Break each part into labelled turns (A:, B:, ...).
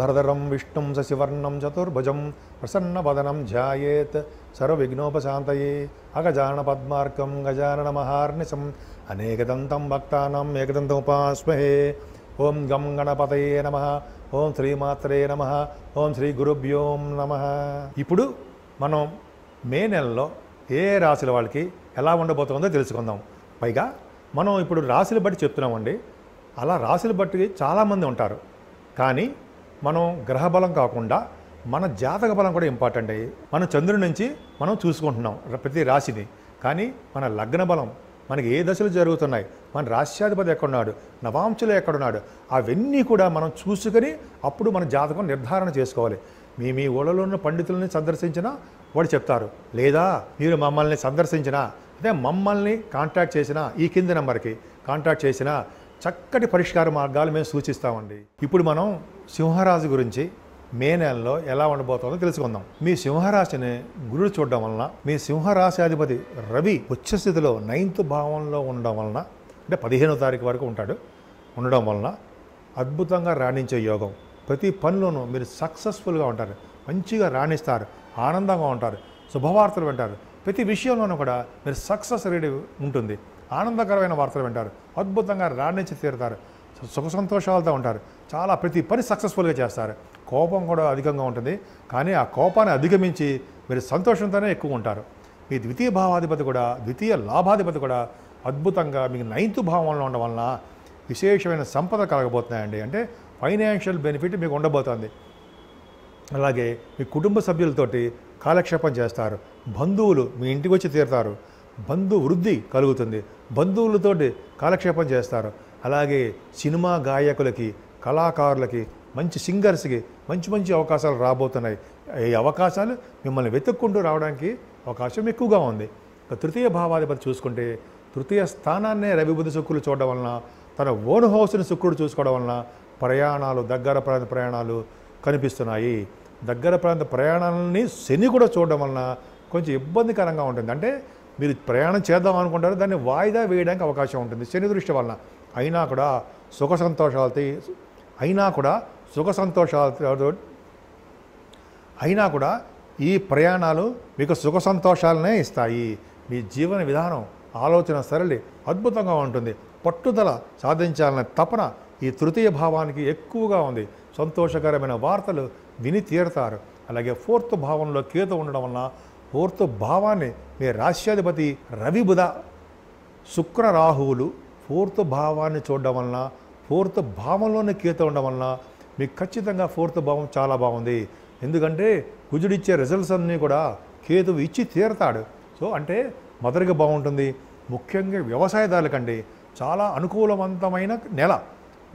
A: భరదరం విష్ణుం శశివర్ణం చతుర్భుజం ప్రసన్నవదనం ధ్యాయేత్ సర్వవిఘ్నోపశాంతయే అగజాన పద్మార్కం గజానన మహార్నిశం అనేకదంతం భక్తానం ఏకదంతముపాస్మహే ఓం గం గణపతయే నమ ఓం శ్రీమాత్రే నమ ఓం శ్రీ గురుభ్యోం నమ ఇప్పుడు మనం మే నెలలో ఏ రాశుల వాళ్ళకి ఎలా ఉండబోతుందో తెలుసుకుందాం పైగా మనం ఇప్పుడు రాశులు బట్టి చెప్తున్నామండి అలా రాశులు బట్టి చాలామంది ఉంటారు కానీ మనం గ్రహ బలం కాకుండా మన జాతక బలం కూడా ఇంపార్టెంట్ అయ్యి మనం చంద్రుడి నుంచి మనం చూసుకుంటున్నాం ప్రతి రాశిని కానీ మన లగ్న బలం మనకి ఏ దశలు జరుగుతున్నాయి మన రాష్ట్రాధిపతి ఎక్కడున్నాడు నవాంశులు ఎక్కడున్నాడు అవన్నీ కూడా మనం చూసుకొని అప్పుడు మన జాతకం నిర్ధారణ చేసుకోవాలి మీ మీ ఊళ్ళలో ఉన్న పండితులని సందర్శించినా వాడు చెప్తారు లేదా మీరు మమ్మల్ని సందర్శించినా అదే మమ్మల్ని కాంటాక్ట్ చేసినా ఈ కింది నెంబర్కి కాంటాక్ట్ చేసినా చక్కటి పరిష్కార మార్గాలు మేము సూచిస్తామండి ఇప్పుడు మనం సింహరాశి గురించి మే నెలలో ఎలా ఉండబోతుందో తెలుసుకుందాం మీ సింహరాశిని గురుడు చూడడం వలన మీ సింహరాశాధిపతి రవి ఉచ్చస్థితిలో నైన్త్ భావంలో ఉండడం వలన అంటే పదిహేనో తారీఖు వరకు ఉంటాడు ఉండడం వలన అద్భుతంగా రాణించే యోగం ప్రతి పనిలోనూ మీరు సక్సెస్ఫుల్గా ఉంటారు మంచిగా రాణిస్తారు ఆనందంగా ఉంటారు శుభవార్తలు వింటారు ప్రతి విషయంలోనూ కూడా మీరు సక్సెస్ రేట్ ఉంటుంది ఆనందకరమైన వార్తలు వింటారు అద్భుతంగా రాణించి తీరుతారు సుఖ సంతోషాలతో ఉంటారు చాలా ప్రతి పని సక్సెస్ఫుల్గా చేస్తారు కోపం కూడా అధికంగా ఉంటుంది కానీ ఆ కోపాన్ని అధిగమించి మీరు సంతోషంతోనే ఎక్కువ ఉంటారు మీ ద్వితీయ భావాధిపతి కూడా ద్వితీయ లాభాధిపతి కూడా అద్భుతంగా మీకు నైన్త్ భావంలో ఉండడం వలన విశేషమైన సంపద కలగబోతున్నాయండి అంటే ఫైనాన్షియల్ బెనిఫిట్ మీకు ఉండబోతుంది అలాగే మీ కుటుంబ సభ్యులతోటి కాలక్షేపం చేస్తారు బంధువులు మీ ఇంటికి వచ్చి తీరుతారు బంధు వృద్ధి కలుగుతుంది బంధువులతోటి కాలక్షేపం చేస్తారు అలాగే సినిమా గాయకులకి కళాకారులకి మంచి సింగర్స్కి మంచి మంచి అవకాశాలు రాబోతున్నాయి ఈ అవకాశాలు మిమ్మల్ని వెతుక్కుంటూ రావడానికి అవకాశం ఎక్కువగా ఉంది తృతీయ భావాధిపతి చూసుకుంటే తృతీయ స్థానాన్నే రవిబుద్ధి శుక్రులు చూడడం వలన తన ఓన్ హౌస్ని శుక్రుడు చూసుకోవడం వలన ప్రయాణాలు దగ్గర ప్రాంత ప్రయాణాలు కనిపిస్తున్నాయి దగ్గర ప్రాంత ప్రయాణాలని శని కూడా చూడడం వలన కొంచెం ఇబ్బందికరంగా ఉంటుంది అంటే మీరు ప్రయాణం చేద్దాం అనుకుంటారు దాన్ని వాయిదా వేయడానికి అవకాశం ఉంటుంది శని దృష్టి వలన అయినా కూడా సుఖ సంతోషాలతో అయినా కూడా సుఖ సంతోషాలతో అయినా కూడా ఈ ప్రయాణాలు మీకు సుఖ సంతోషాలనే ఇస్తాయి మీ జీవన విధానం ఆలోచన సరళి అద్భుతంగా ఉంటుంది పట్టుదల సాధించాలనే తపన ఈ తృతీయ భావానికి ఎక్కువగా ఉంది సంతోషకరమైన వార్తలు విని తీరతారు అలాగే ఫోర్త్ భావంలో కేతు ఉండడం వలన ఫోర్త్ భావాన్ని మీ రాశ్యాధిపతి రవి బుధ శుక్ర రాహువులు ఫోర్త్ భావాన్ని చూడడం వలన ఫోర్త్ భావంలోనే కీత ఉండడం వలన మీకు ఖచ్చితంగా ఫోర్త్ భావం చాలా బాగుంది ఎందుకంటే కుజుడిచ్చే రిజల్ట్స్ అన్నీ కూడా కేతువు ఇచ్చి తీరతాడు సో అంటే మొదటిగా బాగుంటుంది ముఖ్యంగా వ్యవసాయదారులకండి చాలా అనుకూలవంతమైన నెల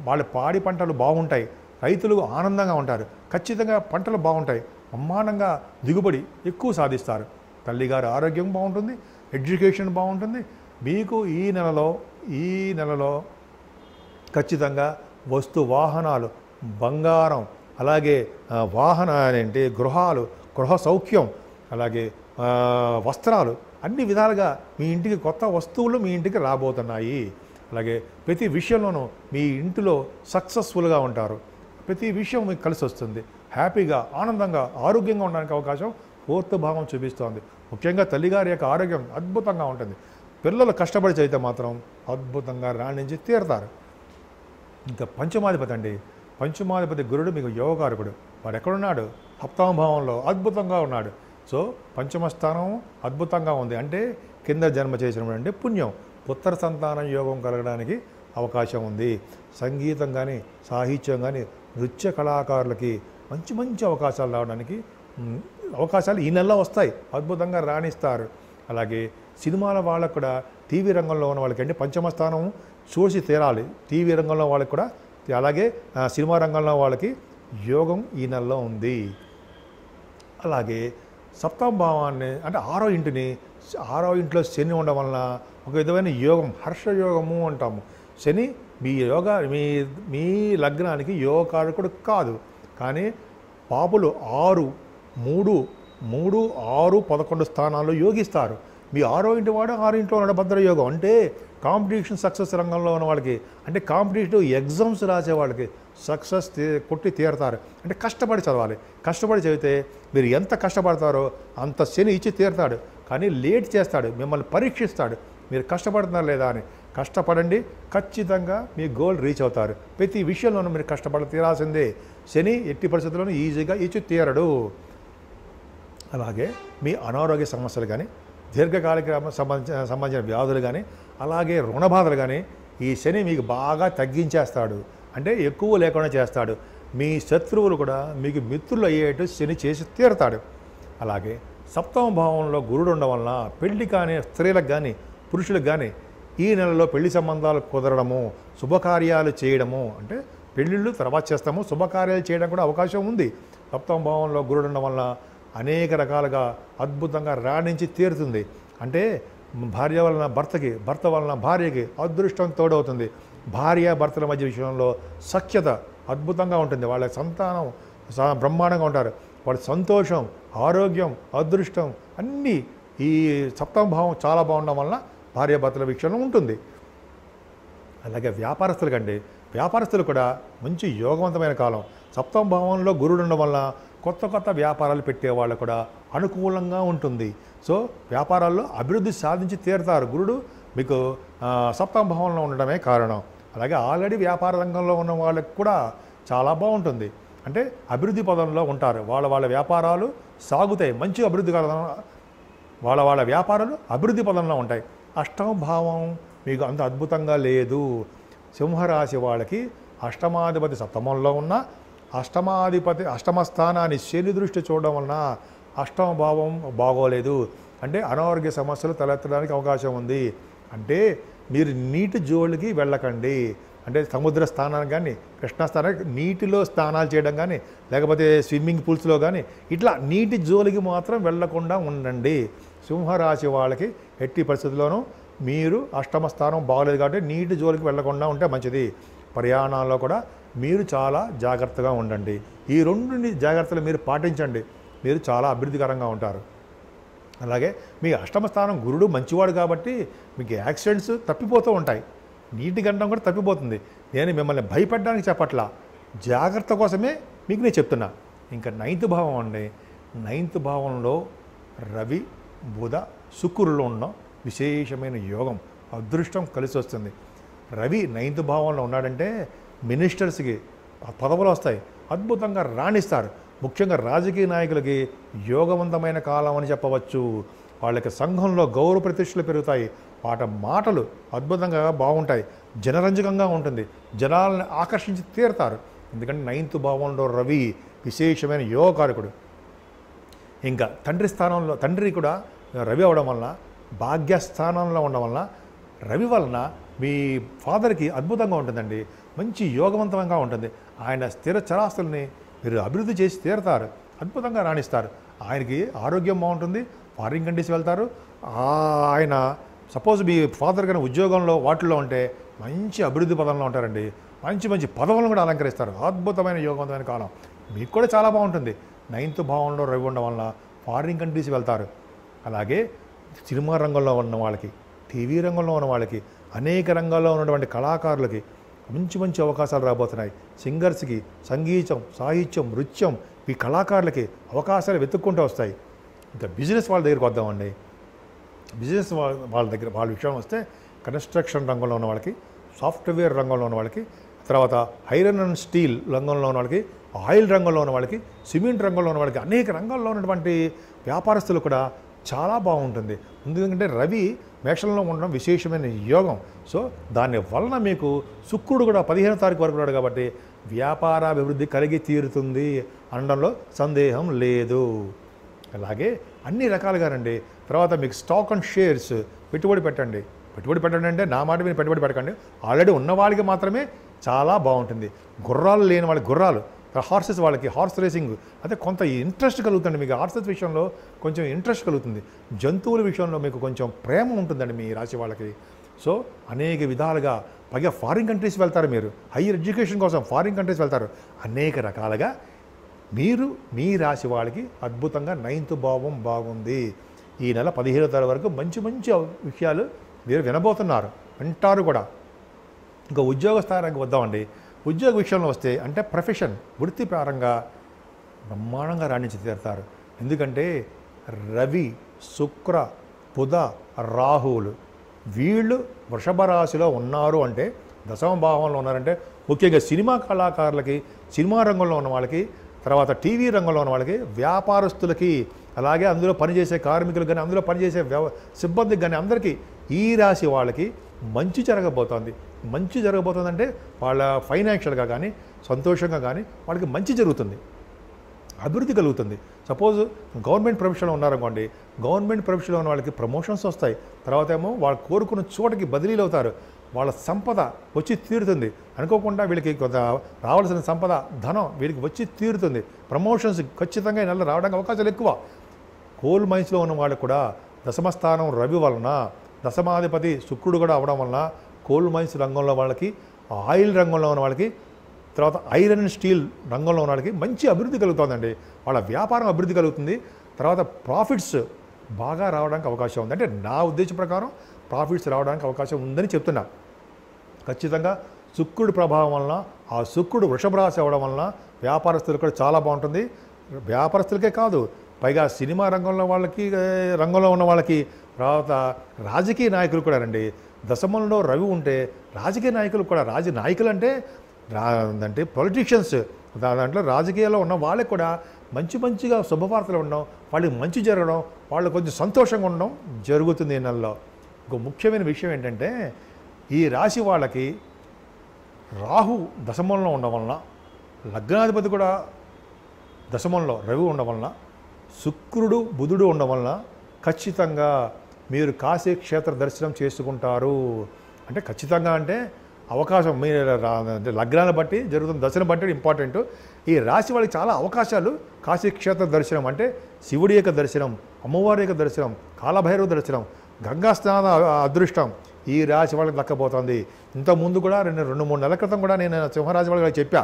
A: వాళ్ళ పాడి పంటలు బాగుంటాయి రైతులు ఆనందంగా ఉంటారు ఖచ్చితంగా పంటలు బాగుంటాయి బ్రహ్మాండంగా దిగుబడి ఎక్కువ సాధిస్తారు తల్లిగారి ఆరోగ్యం బాగుంటుంది ఎడ్యుకేషన్ బాగుంటుంది మీకు ఈ నెలలో ఈ నెలలో ఖచ్చితంగా వస్తు వాహనాలు బంగారం అలాగే వాహన ఏంటి గృహాలు గృహ సౌఖ్యం అలాగే వస్త్రాలు అన్ని విధాలుగా మీ ఇంటికి కొత్త వస్తువులు మీ ఇంటికి రాబోతున్నాయి అలాగే ప్రతి విషయంలోనూ మీ ఇంటిలో సక్సెస్ఫుల్గా ఉంటారు ప్రతి విషయం మీకు కలిసి వస్తుంది హ్యాపీగా ఆనందంగా ఆరోగ్యంగా ఉండడానికి అవకాశం ఫోర్త్ భావం చూపిస్తోంది ముఖ్యంగా తల్లిగారి యొక్క ఆరోగ్యం అద్భుతంగా ఉంటుంది పిల్లలు కష్టపడి చదివితే మాత్రం అద్భుతంగా రాణించి తీరతారు ఇంకా పంచమాధిపతి అండి పంచమాధిపతి గురుడు మీకు యోగకారకుడు వాడు ఎక్కడున్నాడు భావంలో అద్భుతంగా ఉన్నాడు సో పంచమస్థానం అద్భుతంగా ఉంది అంటే కింద జన్మ చేసిన అంటే పుణ్యం పుత్ర సంతానం యోగం కలగడానికి అవకాశం ఉంది సంగీతం కానీ సాహిత్యం కానీ నృత్య కళాకారులకి మంచి మంచి అవకాశాలు రావడానికి అవకాశాలు ఈ నెలలో వస్తాయి అద్భుతంగా రాణిస్తారు అలాగే సినిమాల వాళ్ళకు కూడా టీవీ రంగంలో ఉన్న వాళ్ళకి అంటే పంచమ చూసి తీరాలి టీవీ రంగంలో వాళ్ళకి కూడా అలాగే సినిమా రంగంలో వాళ్ళకి యోగం ఈ నెలలో ఉంది అలాగే భావాన్ని అంటే ఆరో ఇంటిని ఆరో ఇంట్లో శని ఉండడం వలన ఒక విధమైన యోగం హర్షయోగము అంటాము శని మీ యోగా మీ మీ లగ్నానికి యోగకారకుడు కాదు కానీ పాపులు ఆరు మూడు మూడు ఆరు పదకొండు స్థానాల్లో యోగిస్తారు మీ ఆరో ఇంటి వాడు ఆరు ఇంట్లో ఉన్న భద్రయోగం అంటే కాంపిటీషన్ సక్సెస్ రంగంలో ఉన్న వాళ్ళకి అంటే కాంపిటీషన్ ఎగ్జామ్స్ రాసే వాళ్ళకి సక్సెస్ కొట్టి తీరుతారు అంటే కష్టపడి చదవాలి కష్టపడి చదివితే మీరు ఎంత కష్టపడతారో అంత శని ఇచ్చి తీరుతాడు కానీ లేట్ చేస్తాడు మిమ్మల్ని పరీక్షిస్తాడు మీరు కష్టపడుతున్నారు లేదా అని కష్టపడండి ఖచ్చితంగా మీ గోల్ రీచ్ అవుతారు ప్రతి విషయంలోనూ మీరు కష్టపడ తీరాల్సిందే శని ఎట్టి పరిస్థితుల్లోనూ ఈజీగా ఇచ్చి తీరడు అలాగే మీ అనారోగ్య సమస్యలు కానీ దీర్ఘకాలిక సంబంధించిన సంబంధించిన వ్యాధులు కానీ అలాగే రుణ బాధలు కానీ ఈ శని మీకు బాగా తగ్గించేస్తాడు అంటే ఎక్కువ లేకుండా చేస్తాడు మీ శత్రువులు కూడా మీకు మిత్రులు అయ్యేట్టు శని చేసి తీరుతాడు అలాగే సప్తమ భావంలో గురుడు ఉండడం వలన పెళ్లి కానీ స్త్రీలకు కానీ పురుషులకు కానీ ఈ నెలలో పెళ్లి సంబంధాలు కుదరడము శుభకార్యాలు చేయడము అంటే పెళ్ళిళ్ళు తర్వాత చేస్తాము శుభకార్యాలు చేయడం కూడా అవకాశం ఉంది సప్తమ భావంలో గురుడు ఉండడం వల్ల అనేక రకాలుగా అద్భుతంగా రాణించి తీరుతుంది అంటే భార్య వలన భర్తకి భర్త వలన భార్యకి అదృష్టం తోడవుతుంది భార్య భర్తల మధ్య విషయంలో సఖ్యత అద్భుతంగా ఉంటుంది వాళ్ళ సంతానం బ్రహ్మాండంగా ఉంటారు వాళ్ళ సంతోషం ఆరోగ్యం అదృష్టం అన్నీ ఈ సప్తమ భావం చాలా బాగుండడం వలన భార్యాభర్తల విషయంలో ఉంటుంది అలాగే వ్యాపారస్తులు అండి వ్యాపారస్తులు కూడా మంచి యోగవంతమైన కాలం సప్తమ భావంలో గురుడు ఉండడం వల్ల కొత్త కొత్త వ్యాపారాలు పెట్టే వాళ్ళు కూడా అనుకూలంగా ఉంటుంది సో వ్యాపారాల్లో అభివృద్ధి సాధించి తీరుతారు గురుడు మీకు సప్తమ భావంలో ఉండడమే కారణం అలాగే ఆల్రెడీ వ్యాపార రంగంలో ఉన్న వాళ్ళకి కూడా చాలా బాగుంటుంది అంటే అభివృద్ధి పదంలో ఉంటారు వాళ్ళ వాళ్ళ వ్యాపారాలు సాగుతాయి మంచి అభివృద్ధి వాళ్ళ వాళ్ళ వ్యాపారాలు అభివృద్ధి పదంలో ఉంటాయి అష్టమ భావం మీకు అంత అద్భుతంగా లేదు సింహరాశి వాళ్ళకి అష్టమాధిపతి సప్తమంలో ఉన్న అష్టమాధిపతి అష్టమ స్థానాన్ని శని దృష్టి చూడడం వలన అష్టమభావం బాగోలేదు అంటే అనారోగ్య సమస్యలు తలెత్తడానికి అవకాశం ఉంది అంటే మీరు నీటి జోలికి వెళ్ళకండి అంటే సముద్ర స్థానాలు కానీ కృష్ణా నీటిలో స్నానాలు చేయడం కానీ లేకపోతే స్విమ్మింగ్ పూల్స్లో కానీ ఇట్లా నీటి జోలికి మాత్రం వెళ్లకుండా ఉండండి సింహరాశి వాళ్ళకి ఎట్టి పరిస్థితుల్లోనూ మీరు అష్టమ స్థానం బాగలేదు కాబట్టి నీటి జోలికి వెళ్లకుండా ఉంటే మంచిది ప్రయాణాల్లో కూడా మీరు చాలా జాగ్రత్తగా ఉండండి ఈ రెండు జాగ్రత్తలు మీరు పాటించండి మీరు చాలా అభివృద్ధికరంగా ఉంటారు అలాగే మీ అష్టమ స్థానం గురుడు మంచివాడు కాబట్టి మీకు యాక్సిడెంట్స్ తప్పిపోతూ ఉంటాయి నీటి గంటం కూడా తప్పిపోతుంది నేను మిమ్మల్ని భయపెట్టడానికి చెప్పట్లా జాగ్రత్త కోసమే మీకు నేను చెప్తున్నా ఇంకా నైన్త్ భావం అండి నైన్త్ భావంలో రవి బుధ శుక్రుల్లో ఉన్న విశేషమైన యోగం అదృష్టం కలిసి వస్తుంది రవి నైన్త్ భావంలో ఉన్నాడంటే మినిస్టర్స్కి పదవులు వస్తాయి అద్భుతంగా రాణిస్తారు ముఖ్యంగా రాజకీయ నాయకులకి యోగవంతమైన కాలం అని చెప్పవచ్చు వాళ్ళకి సంఘంలో గౌరవ ప్రతిష్టలు పెరుగుతాయి పాట మాటలు అద్భుతంగా బాగుంటాయి జనరంజకంగా ఉంటుంది జనాలను ఆకర్షించి తీరుతారు ఎందుకంటే నైన్త్ భావంలో రవి విశేషమైన యోగకారకుడు ఇంకా తండ్రి స్థానంలో తండ్రి కూడా రవి అవడం వలన భాగ్యస్థానంలో ఉండడం వలన రవి వలన మీ ఫాదర్కి అద్భుతంగా ఉంటుందండి మంచి యోగవంతంగా ఉంటుంది ఆయన స్థిర చరాస్తుల్ని మీరు అభివృద్ధి చేసి తీరుతారు అద్భుతంగా రాణిస్తారు ఆయనకి ఆరోగ్యం బాగుంటుంది ఫారిన్ కంట్రీస్ వెళ్తారు ఆయన సపోజ్ మీ ఫాదర్ కానీ ఉద్యోగంలో వాటిలో ఉంటే మంచి అభివృద్ధి పదంలో ఉంటారండి మంచి మంచి పదవులను కూడా అలంకరిస్తారు అద్భుతమైన యోగవంతమైన కాలం మీకు కూడా చాలా బాగుంటుంది నైన్త్ భావంలో రవి ఉండడం వల్ల ఫారిన్ కంట్రీస్ వెళ్తారు అలాగే సినిమా రంగంలో ఉన్న వాళ్ళకి టీవీ రంగంలో ఉన్న వాళ్ళకి అనేక రంగాల్లో ఉన్నటువంటి కళాకారులకి మంచి మంచి అవకాశాలు రాబోతున్నాయి సింగర్స్కి సంగీతం సాహిత్యం నృత్యం ఈ కళాకారులకి అవకాశాలు వెతుక్కుంటూ వస్తాయి ఇంకా బిజినెస్ వాళ్ళ దగ్గరికి వద్దామండి బిజినెస్ వాళ్ళ వాళ్ళ దగ్గర వాళ్ళ విషయం వస్తే కన్స్ట్రక్షన్ రంగంలో ఉన్న వాళ్ళకి సాఫ్ట్వేర్ రంగంలో ఉన్న వాళ్ళకి తర్వాత ఐరన్ అండ్ స్టీల్ రంగంలో ఉన్న వాళ్ళకి ఆయిల్ రంగంలో ఉన్న వాళ్ళకి సిమెంట్ రంగంలో ఉన్న వాళ్ళకి అనేక రంగాల్లో ఉన్నటువంటి వ్యాపారస్తులు కూడా చాలా బాగుంటుంది ఎందుకంటే రవి మేషంలో ఉండడం విశేషమైన యోగం సో దాని వలన మీకు శుక్రుడు కూడా పదిహేను తారీఖు వరకు ఉన్నాడు కాబట్టి వ్యాపార అభివృద్ధి కలిగి తీరుతుంది అనడంలో సందేహం లేదు అలాగే అన్ని రకాలుగా రండి తర్వాత మీకు స్టాక్ అండ్ షేర్స్ పెట్టుబడి పెట్టండి పెట్టుబడి పెట్టండి అంటే నా మాట మీరు పెట్టుబడి పెట్టకండి ఆల్రెడీ ఉన్న వాళ్ళకి మాత్రమే చాలా బాగుంటుంది గుర్రాలు లేని వాళ్ళకి గుర్రాలు హార్సెస్ వాళ్ళకి హార్స్ రేసింగ్ అదే కొంత ఇంట్రెస్ట్ కలుగుతుంది మీకు హార్సెస్ విషయంలో కొంచెం ఇంట్రెస్ట్ కలుగుతుంది జంతువుల విషయంలో మీకు కొంచెం ప్రేమ ఉంటుందండి మీ రాశి వాళ్ళకి సో అనేక విధాలుగా పైగా ఫారిన్ కంట్రీస్ వెళ్తారు మీరు హైయర్ ఎడ్యుకేషన్ కోసం ఫారిన్ కంట్రీస్ వెళ్తారు అనేక రకాలుగా మీరు మీ రాశి వాళ్ళకి అద్భుతంగా నైన్త్ భావం బాగుంది ఈ నెల పదిహేడో తారీఖు వరకు మంచి మంచి విషయాలు మీరు వినబోతున్నారు అంటారు కూడా ఇంకా ఉద్యోగ స్థానానికి వద్దామండి ఉద్యోగ విషయంలో వస్తే అంటే ప్రొఫెషన్ వృత్తి ప్రారంగా బ్రహ్మాండంగా రాణించి తీరుతారు ఎందుకంటే రవి శుక్ర బుధ రాహువులు వీళ్ళు వృషభ రాశిలో ఉన్నారు అంటే దశమ భావంలో ఉన్నారంటే ముఖ్యంగా సినిమా కళాకారులకి సినిమా రంగంలో ఉన్న వాళ్ళకి తర్వాత టీవీ రంగంలో ఉన్న వాళ్ళకి వ్యాపారస్తులకి అలాగే అందులో పనిచేసే కార్మికులకు కానీ అందులో పనిచేసే వ్యవ సిబ్బందికి కానీ అందరికీ ఈ రాశి వాళ్ళకి మంచి జరగబోతోంది మంచి జరగబోతుందంటే వాళ్ళ ఫైనాన్షియల్గా కానీ సంతోషంగా కానీ వాళ్ళకి మంచి జరుగుతుంది అభివృద్ధి కలుగుతుంది సపోజ్ గవర్నమెంట్ ప్రొఫెషన్లో ఉన్నారనుకోండి గవర్నమెంట్ ప్రొఫెషన్లో ఉన్న వాళ్ళకి ప్రమోషన్స్ వస్తాయి తర్వాత ఏమో వాళ్ళు కోరుకున్న చోటకి బదిలీలు అవుతారు వాళ్ళ సంపద వచ్చి తీరుతుంది అనుకోకుండా వీళ్ళకి కొంత రావాల్సిన సంపద ధనం వీరికి వచ్చి తీరుతుంది ప్రమోషన్స్ ఖచ్చితంగా ఈ నెల రావడానికి అవకాశాలు ఎక్కువ కోల్ మైన్స్లో ఉన్న వాళ్ళు కూడా దశమస్థానం రవి వలన దశమాధిపతి శుక్రుడు కూడా అవడం వలన కోల్ మైన్స్ రంగంలో వాళ్ళకి ఆయిల్ రంగంలో ఉన్న వాళ్ళకి తర్వాత ఐరన్ అండ్ స్టీల్ రంగంలో ఉన్న వాళ్ళకి మంచి అభివృద్ధి కలుగుతుందండి వాళ్ళ వ్యాపారం అభివృద్ధి కలుగుతుంది తర్వాత ప్రాఫిట్స్ బాగా రావడానికి అవకాశం ఉంది అంటే నా ఉద్దేశం ప్రకారం ప్రాఫిట్స్ రావడానికి అవకాశం ఉందని చెప్తున్నా ఖచ్చితంగా శుక్రుడి ప్రభావం వలన ఆ శుక్రుడు వృషభ రాశి అవ్వడం వలన వ్యాపారస్తులు కూడా చాలా బాగుంటుంది వ్యాపారస్తులకే కాదు పైగా సినిమా రంగంలో వాళ్ళకి రంగంలో ఉన్న వాళ్ళకి తర్వాత రాజకీయ నాయకులు కూడా రండి దశమంలో రవి ఉంటే రాజకీయ నాయకులు కూడా రాజ నాయకులు అంటే అంటే పొలిటీషియన్స్ దాంట్లో రాజకీయాల్లో ఉన్న వాళ్ళకి కూడా మంచి మంచిగా శుభవార్తలు ఉండడం వాళ్ళకి మంచి జరగడం వాళ్ళు కొంచెం సంతోషంగా ఉండడం జరుగుతుంది ఈ నెలలో ఇంకో ముఖ్యమైన విషయం ఏంటంటే ఈ రాశి వాళ్ళకి రాహు దశమంలో ఉండడం వలన లగ్నాధిపతి కూడా దశమంలో రవి ఉండడం వలన శుక్రుడు బుధుడు ఉండడం వలన ఖచ్చితంగా మీరు కాశీ క్షేత్ర దర్శనం చేసుకుంటారు అంటే ఖచ్చితంగా అంటే అవకాశం మీరు లగ్నాన్ని బట్టి జరుగుతున్న దర్శనం బట్టి ఇంపార్టెంట్ ఈ రాశి వాళ్ళకి చాలా అవకాశాలు కాశీ క్షేత్ర దర్శనం అంటే శివుడి యొక్క దర్శనం అమ్మవారి యొక్క దర్శనం కాలభైరవ దర్శనం గంగా స్నాన అదృష్టం ఈ రాశి వాళ్ళకి దక్కబోతోంది ఇంతకుముందు కూడా రెండు రెండు మూడు నెలల క్రితం కూడా నేను సింహరాశి వాళ్ళకి చెప్పా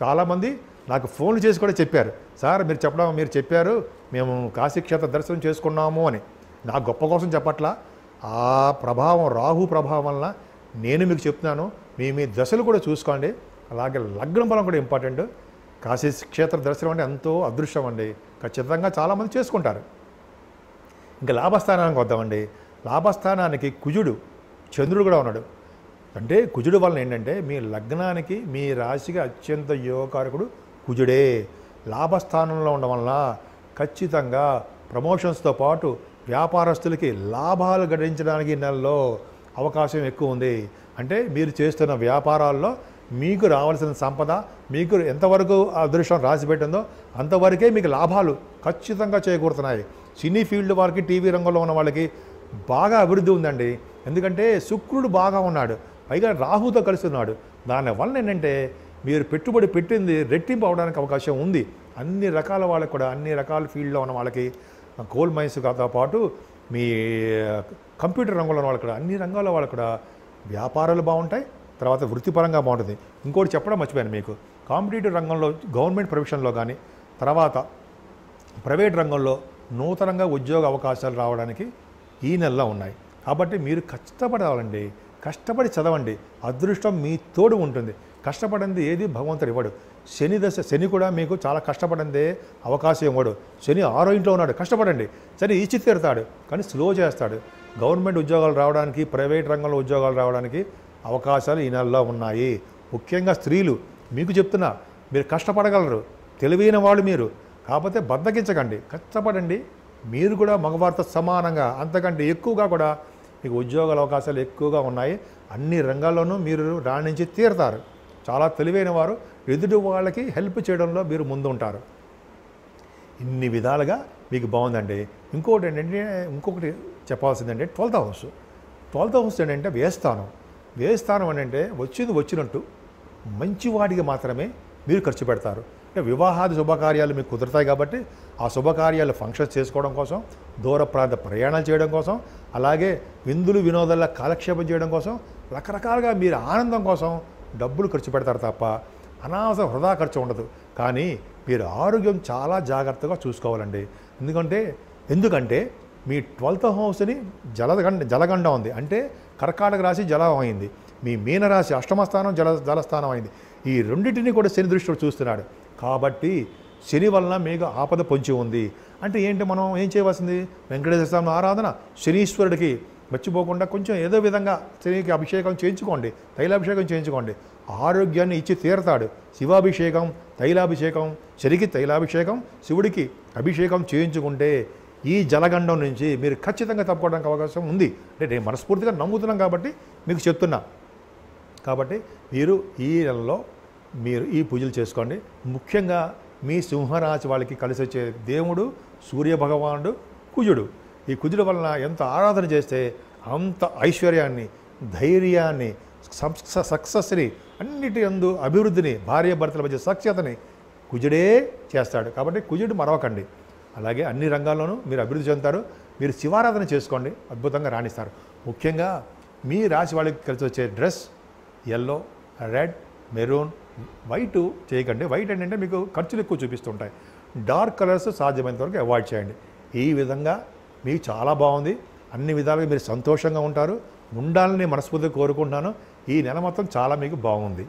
A: చాలామంది నాకు ఫోన్లు చేసి కూడా చెప్పారు సార్ మీరు చెప్పడం మీరు చెప్పారు మేము కాశీక్షేత్ర దర్శనం చేసుకున్నాము అని నా గొప్ప కోసం చెప్పట్లా ఆ ప్రభావం రాహు ప్రభావం వలన నేను మీకు చెప్తున్నాను మీ మీ దశలు కూడా చూసుకోండి అలాగే లగ్నం బలం కూడా ఇంపార్టెంట్ కాశీ క్షేత్ర దర్శనం అంటే ఎంతో అదృష్టం అండి ఖచ్చితంగా చాలామంది చేసుకుంటారు ఇంకా లాభస్థానానికి వద్దామండి లాభస్థానానికి కుజుడు చంద్రుడు కూడా ఉన్నాడు అంటే కుజుడు వలన ఏంటంటే మీ లగ్నానికి మీ రాశికి అత్యంత యోగకారకుడు కుజుడే లాభస్థానంలో ఉండడం వలన ఖచ్చితంగా ప్రమోషన్స్తో పాటు వ్యాపారస్తులకి లాభాలు గడించడానికి నెలలో అవకాశం ఎక్కువ ఉంది అంటే మీరు చేస్తున్న వ్యాపారాల్లో మీకు రావాల్సిన సంపద మీకు ఎంతవరకు అదృష్టం రాసి పెట్టిందో అంతవరకే మీకు లాభాలు ఖచ్చితంగా చేకూరుతున్నాయి సినీ ఫీల్డ్ వారికి టీవీ రంగంలో ఉన్న వాళ్ళకి బాగా అభివృద్ధి ఉందండి ఎందుకంటే శుక్రుడు బాగా ఉన్నాడు పైగా రాహుతో కలిసి ఉన్నాడు దానివల్ల ఏంటంటే మీరు పెట్టుబడి పెట్టింది రెట్టింపు అవడానికి అవకాశం ఉంది అన్ని రకాల వాళ్ళకి కూడా అన్ని రకాల ఫీల్డ్లో ఉన్న వాళ్ళకి కోల్ మైన్స్ కాతో పాటు మీ కంప్యూటర్ రంగంలో ఉన్న వాళ్ళకి కూడా అన్ని రంగాల వాళ్ళకి కూడా వ్యాపారాలు బాగుంటాయి తర్వాత వృత్తిపరంగా బాగుంటుంది ఇంకోటి చెప్పడం మర్చిపోయాను మీకు కాంపిటేటివ్ రంగంలో గవర్నమెంట్ ప్రొఫెషన్లో కానీ తర్వాత ప్రైవేట్ రంగంలో నూతనంగా ఉద్యోగ అవకాశాలు రావడానికి ఈ నెలలో ఉన్నాయి కాబట్టి మీరు కష్టపడాలండి కష్టపడి చదవండి అదృష్టం మీ తోడు ఉంటుంది కష్టపడింది ఏది భగవంతుడు ఇవ్వడు శని దశ శని కూడా మీకు చాలా కష్టపడిందే అవకాశం ఇవ్వడు శని ఆరో ఇంట్లో ఉన్నాడు కష్టపడండి సరే ఈచి తీరుతాడు కానీ స్లో చేస్తాడు గవర్నమెంట్ ఉద్యోగాలు రావడానికి ప్రైవేట్ రంగంలో ఉద్యోగాలు రావడానికి అవకాశాలు ఈ నెలలో ఉన్నాయి ముఖ్యంగా స్త్రీలు మీకు చెప్తున్నా మీరు కష్టపడగలరు తెలివైన వాళ్ళు మీరు కాకపోతే బద్దకించకండి కష్టపడండి మీరు కూడా మగవారితో సమానంగా అంతకంటే ఎక్కువగా కూడా మీకు ఉద్యోగాల అవకాశాలు ఎక్కువగా ఉన్నాయి అన్ని రంగాల్లోనూ మీరు రాణించి తీరుతారు చాలా తెలివైన వారు ఎదుటి వాళ్ళకి హెల్ప్ చేయడంలో మీరు ముందుంటారు ఇన్ని విధాలుగా మీకు బాగుందండి ఇంకొకటి ఏంటంటే ఇంకొకటి చెప్పాల్సిందంటే ట్వెల్త్ హౌస్ ట్వెల్త్ హౌస్ ఏంటంటే వేస్తానం వేస్తానం అంటే వచ్చింది వచ్చినట్టు వాటికి మాత్రమే మీరు ఖర్చు పెడతారు వివాహాది శుభకార్యాలు మీకు కుదురుతాయి కాబట్టి ఆ శుభకార్యాలు ఫంక్షన్స్ చేసుకోవడం కోసం దూర ప్రాంత ప్రయాణాలు చేయడం కోసం అలాగే విందులు వినోదాల్లో కాలక్షేపం చేయడం కోసం రకరకాలుగా మీరు ఆనందం కోసం డబ్బులు ఖర్చు పెడతారు తప్ప అనావసరం వృధా ఖర్చు ఉండదు కానీ మీరు ఆరోగ్యం చాలా జాగ్రత్తగా చూసుకోవాలండి ఎందుకంటే ఎందుకంటే మీ ట్వెల్త్ హౌస్ని జలగండ జలగండం ఉంది అంటే కర్కాటక రాశి జలం అయింది మీ మీనరాశి అష్టమస్థానం జల జలస్థానం అయింది ఈ రెండింటిని కూడా శని దృష్టిలో చూస్తున్నాడు కాబట్టి శని వలన మీకు ఆపద పొంచి ఉంది అంటే ఏంటి మనం ఏం చేయవలసింది వెంకటేశ్వర స్వామి ఆరాధన శనీశ్వరుడికి మర్చిపోకుండా కొంచెం ఏదో విధంగా శనికి అభిషేకం చేయించుకోండి తైలాభిషేకం చేయించుకోండి ఆరోగ్యాన్ని ఇచ్చి తీరతాడు శివాభిషేకం తైలాభిషేకం శనికి తైలాభిషేకం శివుడికి అభిషేకం చేయించుకుంటే ఈ జలగండం నుంచి మీరు ఖచ్చితంగా తప్పుకోవడానికి అవకాశం ఉంది అంటే నేను మనస్ఫూర్తిగా నమ్ముతున్నాం కాబట్టి మీకు చెప్తున్నా కాబట్టి మీరు ఈ నెలలో మీరు ఈ పూజలు చేసుకోండి ముఖ్యంగా మీ సింహరాశి వాళ్ళకి కలిసి వచ్చే దేవుడు సూర్యభగవానుడు కుజుడు ఈ కుజుడు వలన ఎంత ఆరాధన చేస్తే అంత ఐశ్వర్యాన్ని ధైర్యాన్ని సక్సెస్ని అన్నిటి అందు అభివృద్ధిని భార్య భర్తల మధ్య సాక్ష్యతని కుజుడే చేస్తాడు కాబట్టి కుజుడు మరవకండి అలాగే అన్ని రంగాల్లోనూ మీరు అభివృద్ధి చెందుతారు మీరు శివారాధన చేసుకోండి అద్భుతంగా రాణిస్తారు ముఖ్యంగా మీ రాశి వాళ్ళకి కలిసి వచ్చే dress yellow red maroon white చేయకండి వైట్ ఏంటంటే మీకు ఖర్చులు ఎక్కువ చూపిస్తుంటాయి డార్క్ కలర్స్ సాధ్యమైనంత వరకు అవాయిడ్ చేయండి ఈ విధంగా మీకు చాలా బాగుంది అన్ని విధాలుగా మీరు సంతోషంగా ఉంటారు ఉండాలని మనస్ఫూర్తిగా కోరుకుంటున్నాను ఈ నెల మొత్తం చాలా మీకు బాగుంది